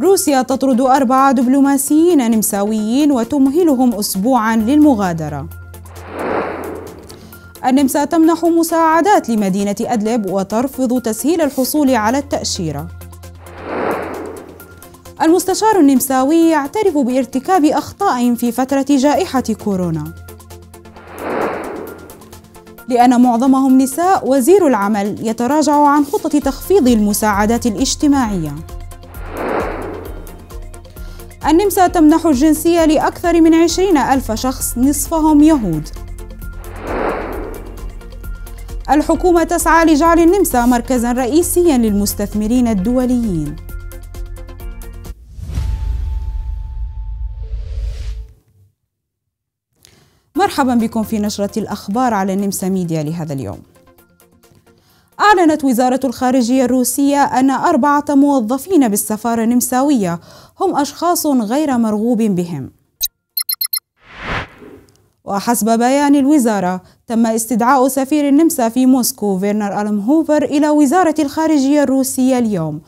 روسيا تطرد أربعة دبلوماسيين نمساويين وتمهلهم أسبوعا للمغادرة النمسا تمنح مساعدات لمدينة أدلب وترفض تسهيل الحصول على التأشيرة المستشار النمساوي يعترف بارتكاب أخطاء في فترة جائحة كورونا لأن معظمهم نساء وزير العمل يتراجع عن خطة تخفيض المساعدات الاجتماعية النمسا تمنح الجنسية لأكثر من 20 ألف شخص نصفهم يهود الحكومة تسعى لجعل النمسا مركزا رئيسيا للمستثمرين الدوليين مرحبا بكم في نشرة الأخبار على النمسا ميديا لهذا اليوم أعلنت وزارة الخارجية الروسية أن أربعة موظفين بالسفارة النمساوية هم أشخاص غير مرغوب بهم وحسب بيان الوزارة تم استدعاء سفير النمسا في موسكو فيرنر ألمهوفر إلى وزارة الخارجية الروسية اليوم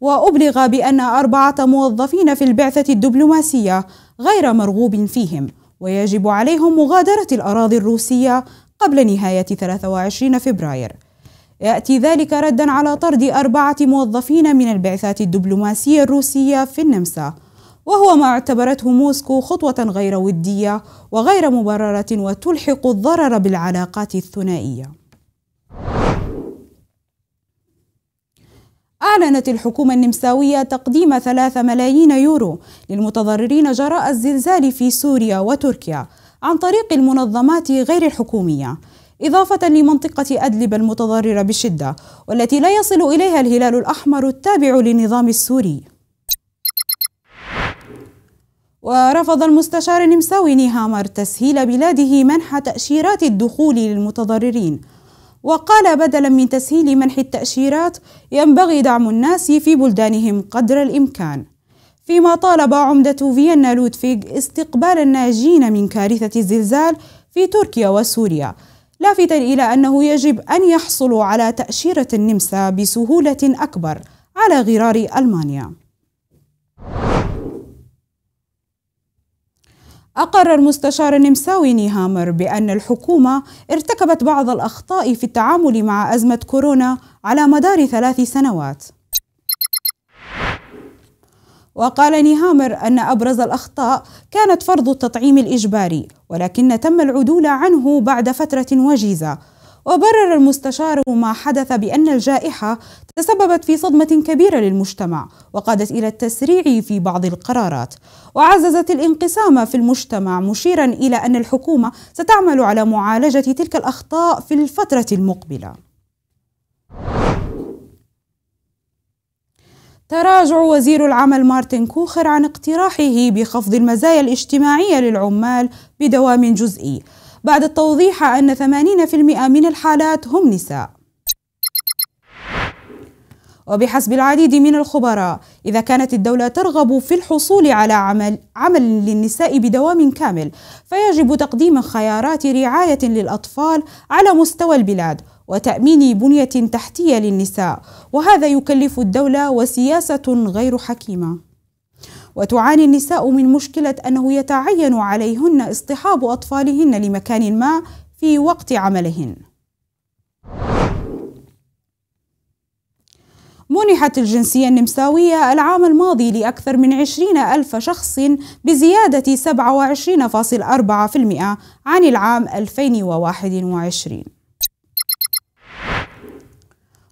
وأبلغ بأن أربعة موظفين في البعثة الدبلوماسية غير مرغوب فيهم ويجب عليهم مغادرة الأراضي الروسية قبل نهاية 23 فبراير يأتي ذلك ردا على طرد أربعة موظفين من البعثات الدبلوماسية الروسية في النمسا وهو ما اعتبرته موسكو خطوة غير ودية وغير مبررة وتلحق الضرر بالعلاقات الثنائية أعلنت الحكومة النمساوية تقديم ثلاثة ملايين يورو للمتضررين جراء الزلزال في سوريا وتركيا عن طريق المنظمات غير الحكومية إضافة لمنطقة أدلب المتضررة بشدة والتي لا يصل إليها الهلال الأحمر التابع للنظام السوري ورفض المستشار النمساوي نيهامر تسهيل بلاده منح تأشيرات الدخول للمتضررين وقال بدلا من تسهيل منح التأشيرات ينبغي دعم الناس في بلدانهم قدر الإمكان فيما طالب عمدة فيينا لودفيغ استقبال الناجين من كارثة الزلزال في تركيا وسوريا لافتا إلى أنه يجب أن يحصلوا على تأشيرة النمسا بسهولة أكبر على غرار ألمانيا أقر المستشار النمساوي نيهامر بأن الحكومة ارتكبت بعض الأخطاء في التعامل مع أزمة كورونا على مدار ثلاث سنوات وقال نيهامر أن أبرز الأخطاء كانت فرض التطعيم الإجباري ولكن تم العدول عنه بعد فترة وجيزة وبرر المستشار ما حدث بأن الجائحة تسببت في صدمة كبيرة للمجتمع وقادت إلى التسريع في بعض القرارات وعززت الانقسام في المجتمع مشيرا إلى أن الحكومة ستعمل على معالجة تلك الأخطاء في الفترة المقبلة تراجع وزير العمل مارتن كوخر عن اقتراحه بخفض المزايا الاجتماعية للعمال بدوام جزئي بعد التوضيح أن 80% من الحالات هم نساء وبحسب العديد من الخبراء إذا كانت الدولة ترغب في الحصول على عمل, عمل للنساء بدوام كامل فيجب تقديم خيارات رعاية للأطفال على مستوى البلاد وتأمين بنية تحتية للنساء وهذا يكلف الدولة وسياسة غير حكيمة وتعاني النساء من مشكلة أنه يتعين عليهن اصطحاب أطفالهن لمكان ما في وقت عملهن منحت الجنسية النمساوية العام الماضي لأكثر من 20 ألف شخص بزيادة 27.4% عن العام 2021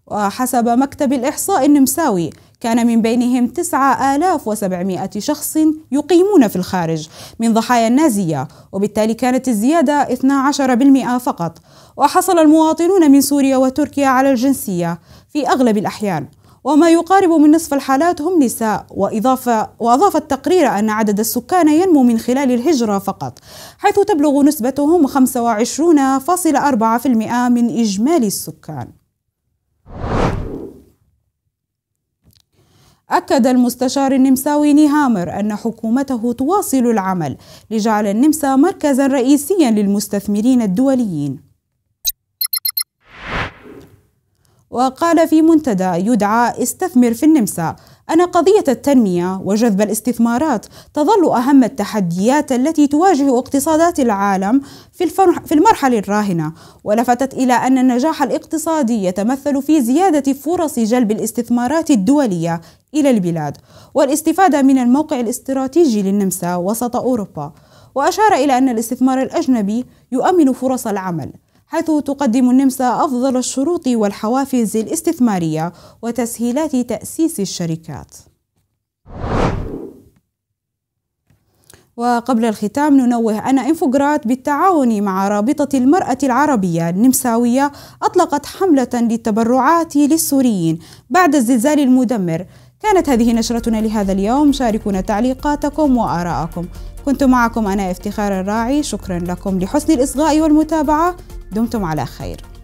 وحسب مكتب الإحصاء النمساوي كان من بينهم 9700 شخص يقيمون في الخارج من ضحايا النازية وبالتالي كانت الزيادة 12% فقط وحصل المواطنون من سوريا وتركيا على الجنسية في أغلب الأحيان وما يقارب من نصف الحالات هم نساء وإضافة وأضاف التقرير أن عدد السكان ينمو من خلال الهجرة فقط حيث تبلغ نسبتهم 25.4% من إجمالي السكان أكد المستشار النمساوي نيهامر أن حكومته تواصل العمل لجعل النمسا مركزا رئيسيا للمستثمرين الدوليين وقال في منتدى يدعى استثمر في النمسا أن قضية التنمية وجذب الاستثمارات تظل أهم التحديات التي تواجه اقتصادات العالم في, في المرحلة الراهنة، ولفتت إلى أن النجاح الاقتصادي يتمثل في زيادة فرص جلب الاستثمارات الدولية إلى البلاد، والاستفادة من الموقع الاستراتيجي للنمسا وسط أوروبا، وأشار إلى أن الاستثمار الأجنبي يؤمن فرص العمل، حيث تقدم النمسا أفضل الشروط والحوافز الاستثمارية وتسهيلات تأسيس الشركات وقبل الختام ننوه أن إنفوغرات بالتعاون مع رابطة المرأة العربية النمساوية أطلقت حملة للتبرعات للسوريين بعد الزلزال المدمر كانت هذه نشرتنا لهذا اليوم شاركونا تعليقاتكم وآراءكم كنت معكم أنا افتخار الراعي شكرا لكم لحسن الإصغاء والمتابعة دمتم على خير